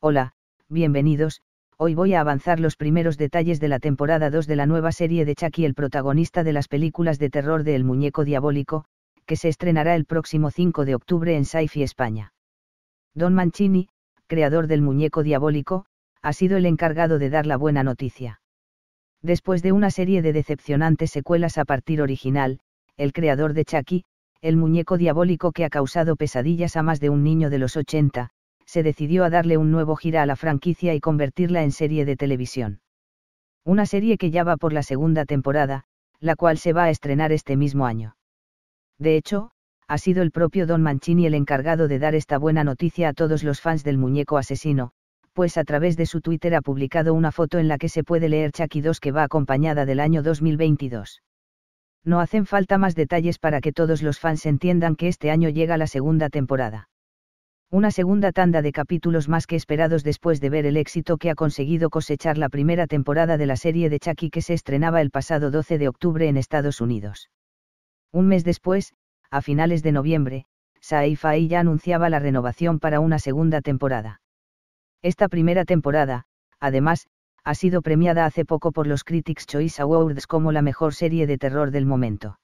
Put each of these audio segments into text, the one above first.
Hola, bienvenidos, hoy voy a avanzar los primeros detalles de la temporada 2 de la nueva serie de Chucky, el protagonista de las películas de terror de El Muñeco Diabólico, que se estrenará el próximo 5 de octubre en Saifi España. Don Mancini, creador del Muñeco Diabólico, ha sido el encargado de dar la buena noticia. Después de una serie de decepcionantes secuelas a partir original, el creador de Chucky, el muñeco diabólico que ha causado pesadillas a más de un niño de los 80, se decidió a darle un nuevo gira a la franquicia y convertirla en serie de televisión. Una serie que ya va por la segunda temporada, la cual se va a estrenar este mismo año. De hecho, ha sido el propio Don Mancini el encargado de dar esta buena noticia a todos los fans del muñeco asesino, pues a través de su Twitter ha publicado una foto en la que se puede leer Chucky 2 que va acompañada del año 2022. No hacen falta más detalles para que todos los fans entiendan que este año llega la segunda temporada una segunda tanda de capítulos más que esperados después de ver el éxito que ha conseguido cosechar la primera temporada de la serie de Chucky que se estrenaba el pasado 12 de octubre en Estados Unidos. Un mes después, a finales de noviembre, y ya anunciaba la renovación para una segunda temporada. Esta primera temporada, además, ha sido premiada hace poco por los Critics Choice Awards como la mejor serie de terror del momento.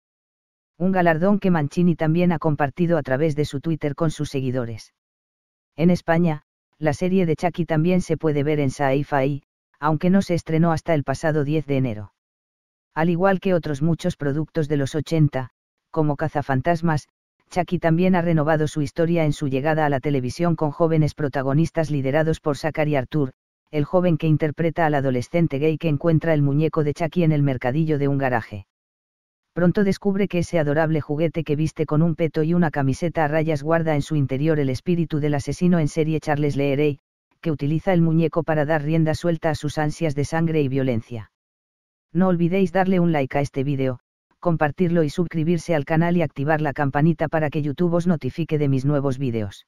Un galardón que Mancini también ha compartido a través de su Twitter con sus seguidores. En España, la serie de Chucky también se puede ver en sci aunque no se estrenó hasta el pasado 10 de enero. Al igual que otros muchos productos de los 80, como Cazafantasmas, Chucky también ha renovado su historia en su llegada a la televisión con jóvenes protagonistas liderados por Zachary Arthur, el joven que interpreta al adolescente gay que encuentra el muñeco de Chucky en el mercadillo de un garaje pronto descubre que ese adorable juguete que viste con un peto y una camiseta a rayas guarda en su interior el espíritu del asesino en serie Charles Leerey, que utiliza el muñeco para dar rienda suelta a sus ansias de sangre y violencia. No olvidéis darle un like a este vídeo, compartirlo y suscribirse al canal y activar la campanita para que YouTube os notifique de mis nuevos vídeos.